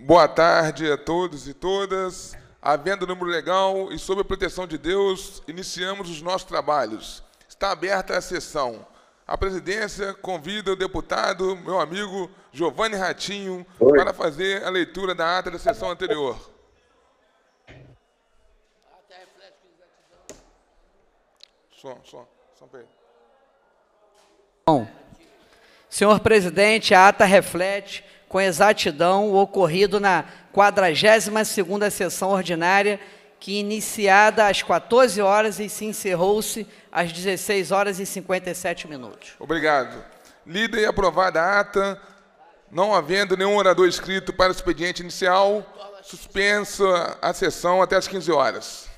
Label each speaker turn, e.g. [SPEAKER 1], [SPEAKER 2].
[SPEAKER 1] Boa tarde a todos e todas. Havendo número legal e sob a proteção de Deus, iniciamos os nossos trabalhos. Está aberta a sessão. A presidência convida o deputado, meu amigo Giovanni Ratinho, Oi. para fazer a leitura da ata da sessão anterior.
[SPEAKER 2] Som, som, som
[SPEAKER 3] Bom, senhor presidente, a ata reflete com exatidão o ocorrido na 42ª sessão ordinária, que iniciada às 14 horas e se encerrou-se às 16 horas e 57 minutos.
[SPEAKER 1] Obrigado. Lida e aprovada a ata, não havendo nenhum orador inscrito para o
[SPEAKER 4] expediente inicial, suspensa a sessão até às 15 horas.